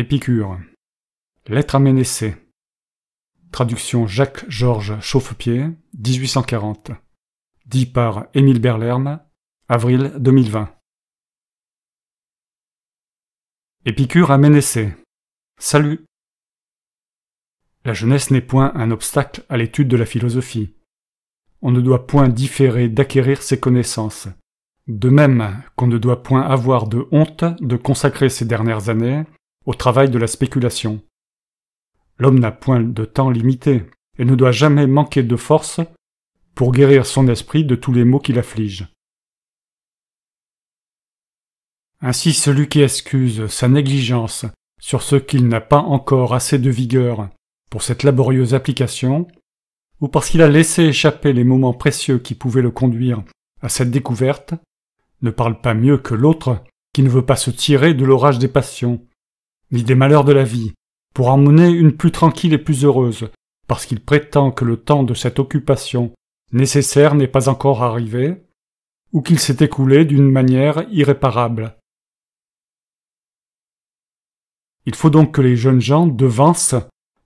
Épicure. Lettre à Ménécée. Traduction Jacques-Georges Chauffepied, 1840. Dit par Émile Berlerme, avril 2020. Épicure à Ménécée. Salut. La jeunesse n'est point un obstacle à l'étude de la philosophie. On ne doit point différer d'acquérir ses connaissances. De même qu'on ne doit point avoir de honte de consacrer ces dernières années au travail de la spéculation. L'homme n'a point de temps limité et ne doit jamais manquer de force pour guérir son esprit de tous les maux qui l'affligent. Ainsi celui qui excuse sa négligence sur ce qu'il n'a pas encore assez de vigueur pour cette laborieuse application, ou parce qu'il a laissé échapper les moments précieux qui pouvaient le conduire à cette découverte, ne parle pas mieux que l'autre qui ne veut pas se tirer de l'orage des passions, ni des malheurs de la vie, pour en mener une plus tranquille et plus heureuse, parce qu'il prétend que le temps de cette occupation nécessaire n'est pas encore arrivé, ou qu'il s'est écoulé d'une manière irréparable. Il faut donc que les jeunes gens devancent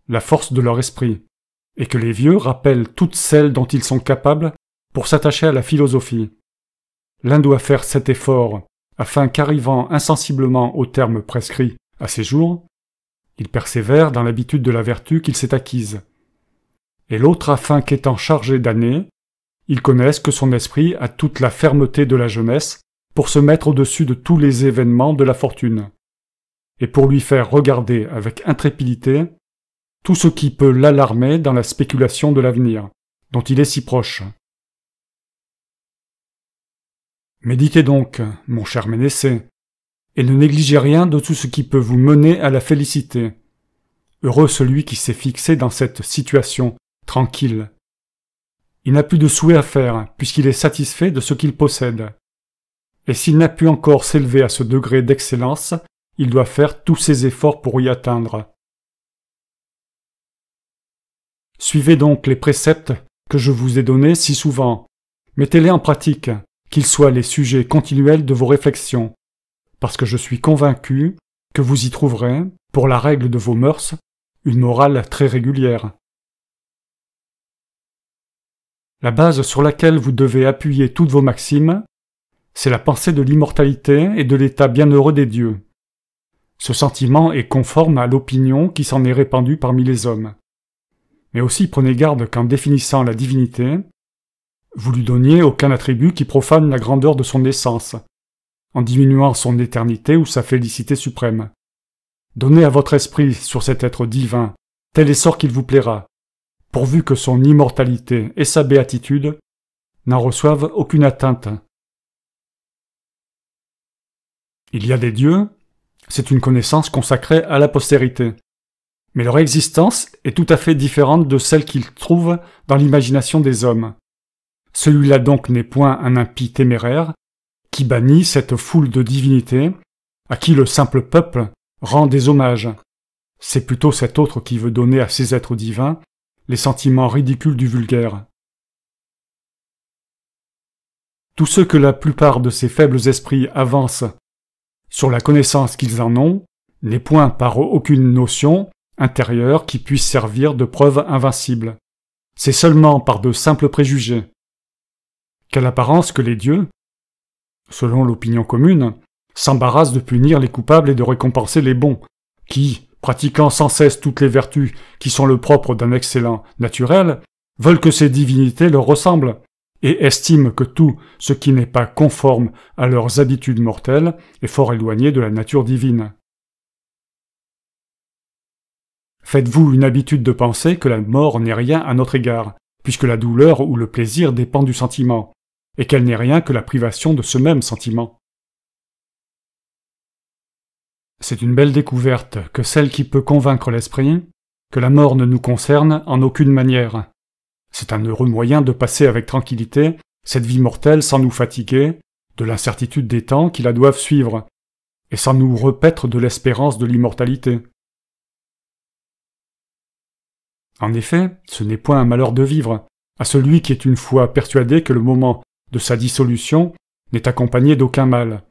la force de leur esprit, et que les vieux rappellent toutes celles dont ils sont capables pour s'attacher à la philosophie. L'un doit faire cet effort, afin qu'arrivant insensiblement au terme prescrit à ces jours, il persévère dans l'habitude de la vertu qu'il s'est acquise. Et l'autre afin qu'étant chargé d'années, il connaisse que son esprit a toute la fermeté de la jeunesse pour se mettre au-dessus de tous les événements de la fortune, et pour lui faire regarder avec intrépidité tout ce qui peut l'alarmer dans la spéculation de l'avenir, dont il est si proche. Méditez donc, mon cher Ménécée, et ne négligez rien de tout ce qui peut vous mener à la félicité. Heureux celui qui s'est fixé dans cette situation, tranquille. Il n'a plus de souhait à faire, puisqu'il est satisfait de ce qu'il possède. Et s'il n'a pu encore s'élever à ce degré d'excellence, il doit faire tous ses efforts pour y atteindre. Suivez donc les préceptes que je vous ai donnés si souvent. Mettez-les en pratique, qu'ils soient les sujets continuels de vos réflexions parce que je suis convaincu que vous y trouverez, pour la règle de vos mœurs, une morale très régulière. La base sur laquelle vous devez appuyer toutes vos maximes, c'est la pensée de l'immortalité et de l'état bienheureux des dieux. Ce sentiment est conforme à l'opinion qui s'en est répandue parmi les hommes. Mais aussi prenez garde qu'en définissant la divinité, vous lui donniez aucun attribut qui profane la grandeur de son essence, en diminuant son éternité ou sa félicité suprême. Donnez à votre esprit sur cet être divin tel essor qu'il vous plaira, pourvu que son immortalité et sa béatitude n'en reçoivent aucune atteinte. Il y a des dieux, c'est une connaissance consacrée à la postérité. Mais leur existence est tout à fait différente de celle qu'ils trouvent dans l'imagination des hommes. Celui-là donc n'est point un impie téméraire, qui bannit cette foule de divinités à qui le simple peuple rend des hommages. C'est plutôt cet autre qui veut donner à ces êtres divins les sentiments ridicules du vulgaire. Tout ce que la plupart de ces faibles esprits avancent sur la connaissance qu'ils en ont n'est point par aucune notion intérieure qui puisse servir de preuve invincible. C'est seulement par de simples préjugés. Quelle apparence que les dieux, selon l'opinion commune, s'embarrasse de punir les coupables et de récompenser les bons, qui, pratiquant sans cesse toutes les vertus qui sont le propre d'un excellent naturel, veulent que ces divinités leur ressemblent, et estiment que tout ce qui n'est pas conforme à leurs habitudes mortelles est fort éloigné de la nature divine. Faites-vous une habitude de penser que la mort n'est rien à notre égard, puisque la douleur ou le plaisir dépend du sentiment, et qu'elle n'est rien que la privation de ce même sentiment. C'est une belle découverte que celle qui peut convaincre l'esprit que la mort ne nous concerne en aucune manière. C'est un heureux moyen de passer avec tranquillité cette vie mortelle sans nous fatiguer de l'incertitude des temps qui la doivent suivre, et sans nous repaître de l'espérance de l'immortalité. En effet, ce n'est point un malheur de vivre, à celui qui est une fois persuadé que le moment de sa dissolution, n'est accompagné d'aucun mal.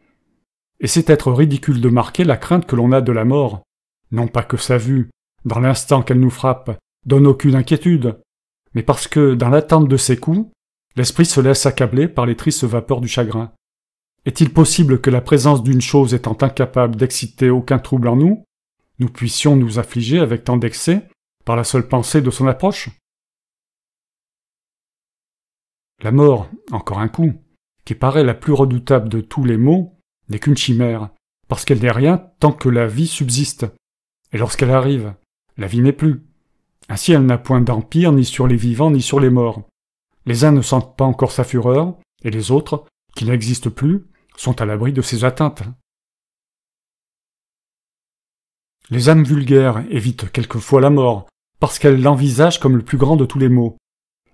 Et c'est être ridicule de marquer la crainte que l'on a de la mort, non pas que sa vue, dans l'instant qu'elle nous frappe, donne aucune inquiétude, mais parce que, dans l'attente de ses coups, l'esprit se laisse accabler par les tristes vapeurs du chagrin. Est-il possible que la présence d'une chose étant incapable d'exciter aucun trouble en nous, nous puissions nous affliger avec tant d'excès par la seule pensée de son approche la mort, encore un coup, qui paraît la plus redoutable de tous les maux, n'est qu'une chimère, parce qu'elle n'est rien tant que la vie subsiste. Et lorsqu'elle arrive, la vie n'est plus. Ainsi elle n'a point d'empire ni sur les vivants ni sur les morts. Les uns ne sentent pas encore sa fureur, et les autres, qui n'existent plus, sont à l'abri de ses atteintes. Les âmes vulgaires évitent quelquefois la mort, parce qu'elles l'envisagent comme le plus grand de tous les maux.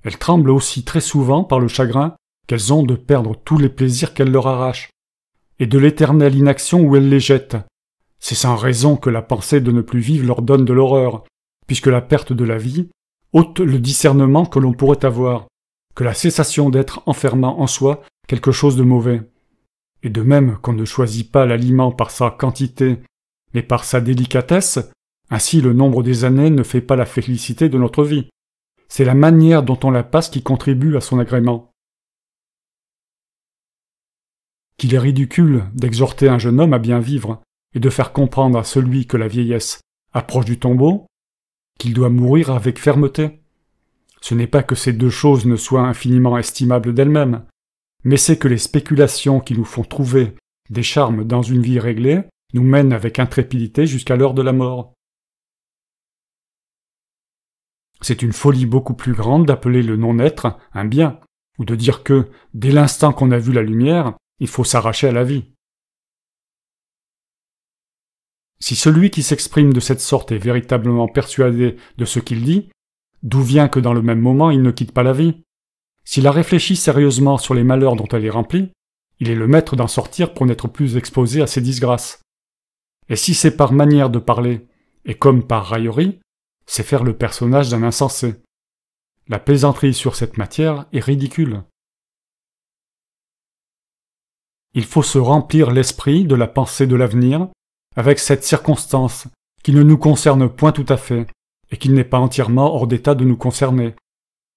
Elles tremblent aussi très souvent par le chagrin qu'elles ont de perdre tous les plaisirs qu'elles leur arrachent, et de l'éternelle inaction où elles les jettent. C'est sans raison que la pensée de ne plus vivre leur donne de l'horreur, puisque la perte de la vie ôte le discernement que l'on pourrait avoir, que la cessation d'être enfermant en soi quelque chose de mauvais. Et de même qu'on ne choisit pas l'aliment par sa quantité, mais par sa délicatesse, ainsi le nombre des années ne fait pas la félicité de notre vie c'est la manière dont on la passe qui contribue à son agrément. Qu'il est ridicule d'exhorter un jeune homme à bien vivre et de faire comprendre à celui que la vieillesse approche du tombeau, qu'il doit mourir avec fermeté. Ce n'est pas que ces deux choses ne soient infiniment estimables d'elles-mêmes, mais c'est que les spéculations qui nous font trouver des charmes dans une vie réglée nous mènent avec intrépidité jusqu'à l'heure de la mort. C'est une folie beaucoup plus grande d'appeler le non-être un bien, ou de dire que, dès l'instant qu'on a vu la lumière, il faut s'arracher à la vie. Si celui qui s'exprime de cette sorte est véritablement persuadé de ce qu'il dit, d'où vient que dans le même moment il ne quitte pas la vie S'il a réfléchi sérieusement sur les malheurs dont elle est remplie, il est le maître d'en sortir pour n'être plus exposé à ses disgrâces. Et si c'est par manière de parler, et comme par raillerie, c'est faire le personnage d'un insensé. La plaisanterie sur cette matière est ridicule. Il faut se remplir l'esprit de la pensée de l'avenir avec cette circonstance qui ne nous concerne point tout à fait et qui n'est pas entièrement hors d'état de nous concerner,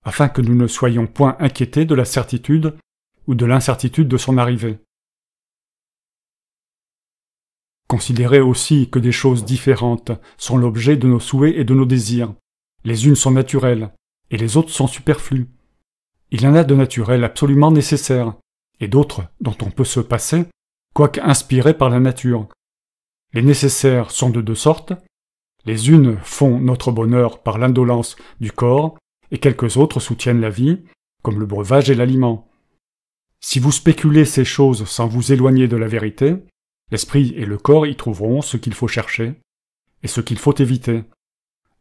afin que nous ne soyons point inquiétés de la certitude ou de l'incertitude de son arrivée. Considérez aussi que des choses différentes sont l'objet de nos souhaits et de nos désirs. Les unes sont naturelles, et les autres sont superflues. Il y en a de naturelles absolument nécessaires, et d'autres dont on peut se passer, quoique inspirées par la nature. Les nécessaires sont de deux sortes. Les unes font notre bonheur par l'indolence du corps, et quelques autres soutiennent la vie, comme le breuvage et l'aliment. Si vous spéculez ces choses sans vous éloigner de la vérité, L'esprit et le corps y trouveront ce qu'il faut chercher et ce qu'il faut éviter.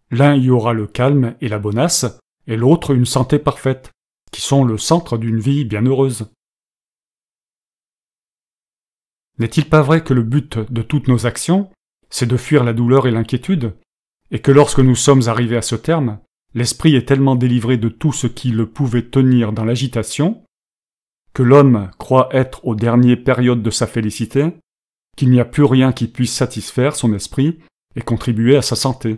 L'un y aura le calme et la bonasse, et l'autre une santé parfaite, qui sont le centre d'une vie bienheureuse. N'est-il pas vrai que le but de toutes nos actions, c'est de fuir la douleur et l'inquiétude, et que lorsque nous sommes arrivés à ce terme, l'esprit est tellement délivré de tout ce qui le pouvait tenir dans l'agitation, que l'homme croit être aux dernières périodes de sa félicité, qu'il n'y a plus rien qui puisse satisfaire son esprit et contribuer à sa santé.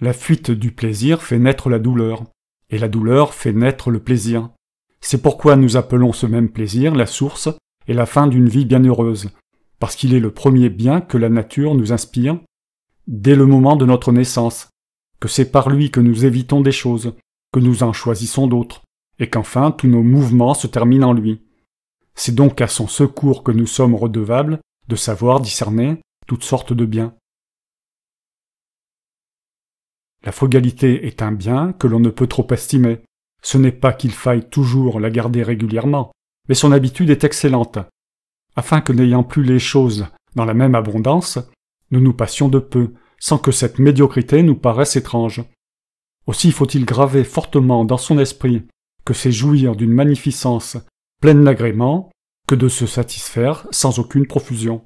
La fuite du plaisir fait naître la douleur, et la douleur fait naître le plaisir. C'est pourquoi nous appelons ce même plaisir la source et la fin d'une vie bienheureuse, parce qu'il est le premier bien que la nature nous inspire dès le moment de notre naissance, que c'est par lui que nous évitons des choses, que nous en choisissons d'autres, et qu'enfin tous nos mouvements se terminent en lui. C'est donc à son secours que nous sommes redevables de savoir discerner toutes sortes de biens. La frugalité est un bien que l'on ne peut trop estimer. Ce n'est pas qu'il faille toujours la garder régulièrement, mais son habitude est excellente, afin que n'ayant plus les choses dans la même abondance, nous nous passions de peu, sans que cette médiocrité nous paraisse étrange. Aussi faut-il graver fortement dans son esprit que c'est jouir d'une magnificence pleine d'agréments, que de se satisfaire sans aucune profusion.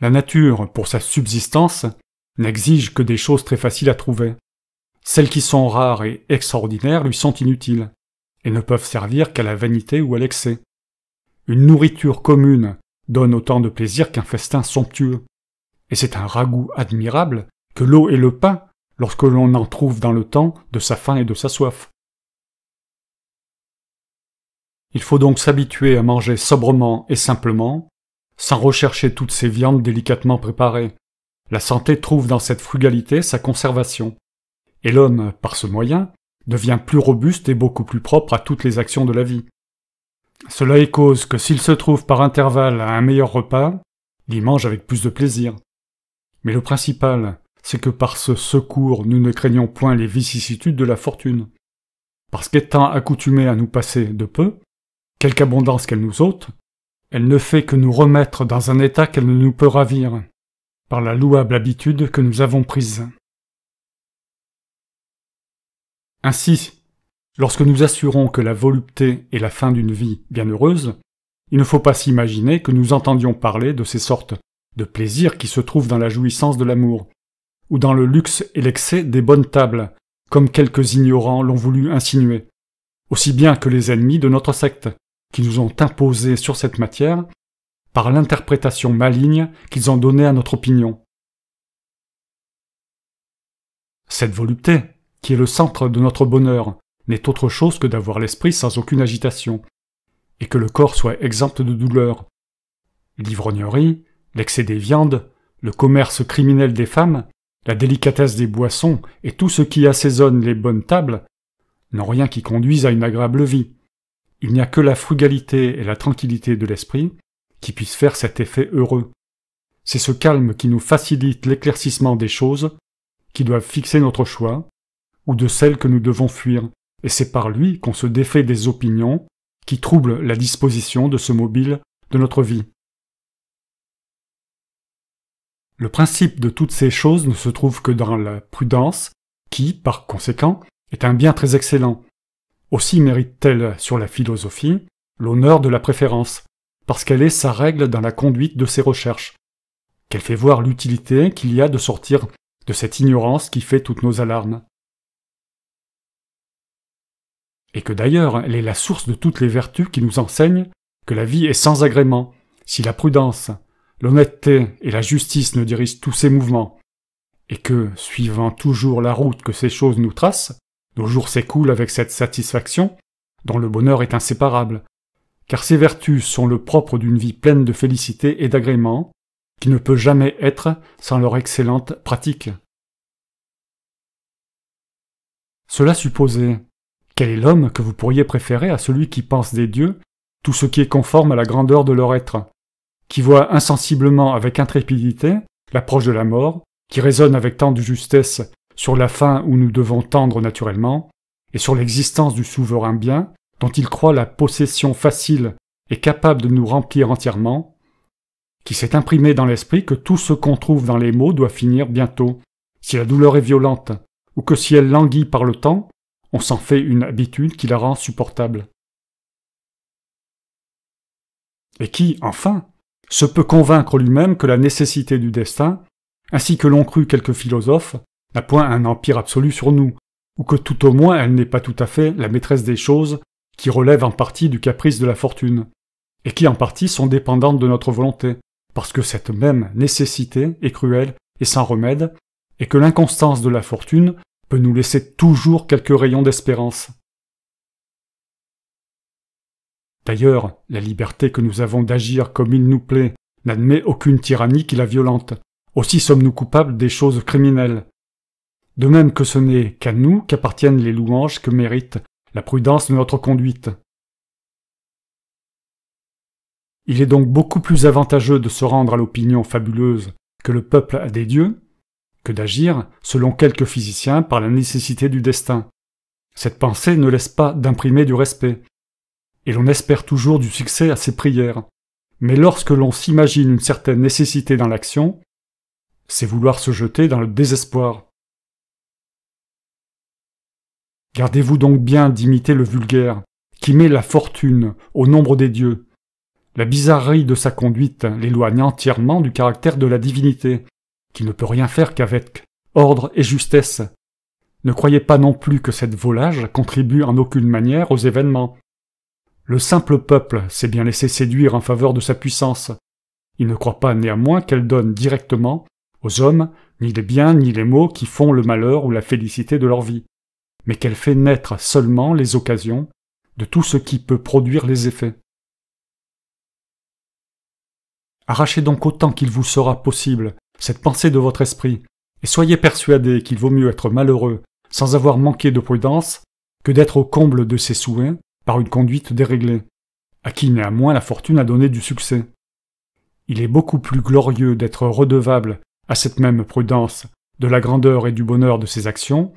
La nature, pour sa subsistance, n'exige que des choses très faciles à trouver. Celles qui sont rares et extraordinaires lui sont inutiles, et ne peuvent servir qu'à la vanité ou à l'excès. Une nourriture commune donne autant de plaisir qu'un festin somptueux, et c'est un ragoût admirable que l'eau et le pain lorsque l'on en trouve dans le temps de sa faim et de sa soif. Il faut donc s'habituer à manger sobrement et simplement, sans rechercher toutes ces viandes délicatement préparées. La santé trouve dans cette frugalité sa conservation. Et l'homme, par ce moyen, devient plus robuste et beaucoup plus propre à toutes les actions de la vie. Cela est cause que s'il se trouve par intervalle à un meilleur repas, il y mange avec plus de plaisir. Mais le principal, c'est que par ce secours nous ne craignons point les vicissitudes de la fortune. Parce qu'étant accoutumés à nous passer de peu, quelque abondance qu'elle nous ôte, elle ne fait que nous remettre dans un état qu'elle ne nous peut ravir, par la louable habitude que nous avons prise. Ainsi, lorsque nous assurons que la volupté est la fin d'une vie bienheureuse, il ne faut pas s'imaginer que nous entendions parler de ces sortes de plaisirs qui se trouvent dans la jouissance de l'amour, ou dans le luxe et l'excès des bonnes tables, comme quelques ignorants l'ont voulu insinuer, aussi bien que les ennemis de notre secte, qui nous ont imposé sur cette matière par l'interprétation maligne qu'ils ont donnée à notre opinion. Cette volupté, qui est le centre de notre bonheur, n'est autre chose que d'avoir l'esprit sans aucune agitation, et que le corps soit exempt de douleur. L'ivrognerie, l'excès des viandes, le commerce criminel des femmes, la délicatesse des boissons et tout ce qui assaisonne les bonnes tables n'ont rien qui conduise à une agréable vie. Il n'y a que la frugalité et la tranquillité de l'esprit qui puissent faire cet effet heureux. C'est ce calme qui nous facilite l'éclaircissement des choses qui doivent fixer notre choix, ou de celles que nous devons fuir, et c'est par lui qu'on se défait des opinions qui troublent la disposition de ce mobile de notre vie. Le principe de toutes ces choses ne se trouve que dans la prudence, qui, par conséquent, est un bien très excellent, aussi mérite-t-elle, sur la philosophie, l'honneur de la préférence, parce qu'elle est sa règle dans la conduite de ses recherches, qu'elle fait voir l'utilité qu'il y a de sortir de cette ignorance qui fait toutes nos alarmes. Et que d'ailleurs, elle est la source de toutes les vertus qui nous enseignent que la vie est sans agrément, si la prudence, l'honnêteté et la justice ne dirigent tous ses mouvements, et que, suivant toujours la route que ces choses nous tracent, nos jours s'écoulent avec cette satisfaction, dont le bonheur est inséparable, car ces vertus sont le propre d'une vie pleine de félicité et d'agrément, qui ne peut jamais être sans leur excellente pratique. Cela supposé, quel est l'homme que vous pourriez préférer à celui qui pense des dieux tout ce qui est conforme à la grandeur de leur être, qui voit insensiblement avec intrépidité l'approche de la mort, qui résonne avec tant de justesse sur la fin où nous devons tendre naturellement, et sur l'existence du souverain bien, dont il croit la possession facile et capable de nous remplir entièrement, qui s'est imprimé dans l'esprit que tout ce qu'on trouve dans les mots doit finir bientôt. Si la douleur est violente, ou que si elle languit par le temps, on s'en fait une habitude qui la rend supportable. Et qui, enfin, se peut convaincre lui-même que la nécessité du destin, ainsi que l'ont cru quelques philosophes, n'a point un empire absolu sur nous, ou que tout au moins elle n'est pas tout à fait la maîtresse des choses qui relèvent en partie du caprice de la fortune, et qui en partie sont dépendantes de notre volonté, parce que cette même nécessité est cruelle et sans remède, et que l'inconstance de la fortune peut nous laisser toujours quelques rayons d'espérance. D'ailleurs, la liberté que nous avons d'agir comme il nous plaît n'admet aucune tyrannie qui la violente. Aussi sommes-nous coupables des choses criminelles, de même que ce n'est qu'à nous qu'appartiennent les louanges que mérite la prudence de notre conduite. Il est donc beaucoup plus avantageux de se rendre à l'opinion fabuleuse que le peuple a des dieux, que d'agir, selon quelques physiciens, par la nécessité du destin. Cette pensée ne laisse pas d'imprimer du respect, et l'on espère toujours du succès à ses prières. Mais lorsque l'on s'imagine une certaine nécessité dans l'action, c'est vouloir se jeter dans le désespoir. Gardez-vous donc bien d'imiter le vulgaire, qui met la fortune au nombre des dieux. La bizarrerie de sa conduite l'éloigne entièrement du caractère de la divinité, qui ne peut rien faire qu'avec ordre et justesse. Ne croyez pas non plus que cette volage contribue en aucune manière aux événements. Le simple peuple s'est bien laissé séduire en faveur de sa puissance. Il ne croit pas néanmoins qu'elle donne directement aux hommes ni les biens ni les maux qui font le malheur ou la félicité de leur vie mais qu'elle fait naître seulement les occasions de tout ce qui peut produire les effets. Arrachez donc autant qu'il vous sera possible cette pensée de votre esprit, et soyez persuadé qu'il vaut mieux être malheureux sans avoir manqué de prudence que d'être au comble de ses souhaits par une conduite déréglée, à qui néanmoins la fortune a donné du succès. Il est beaucoup plus glorieux d'être redevable à cette même prudence de la grandeur et du bonheur de ses actions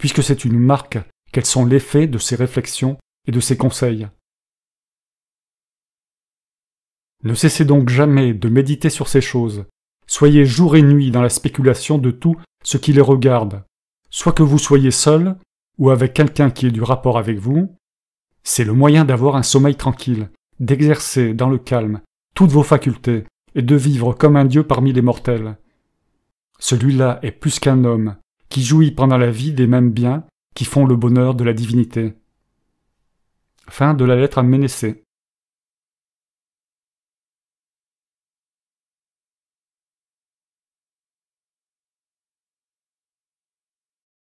puisque c'est une marque quels sont l'effet de ses réflexions et de ses conseils. Ne cessez donc jamais de méditer sur ces choses. Soyez jour et nuit dans la spéculation de tout ce qui les regarde, soit que vous soyez seul ou avec quelqu'un qui ait du rapport avec vous. C'est le moyen d'avoir un sommeil tranquille, d'exercer dans le calme toutes vos facultés et de vivre comme un dieu parmi les mortels. Celui-là est plus qu'un homme, qui jouit pendant la vie des mêmes biens qui font le bonheur de la divinité. Fin de la lettre à Ménécée.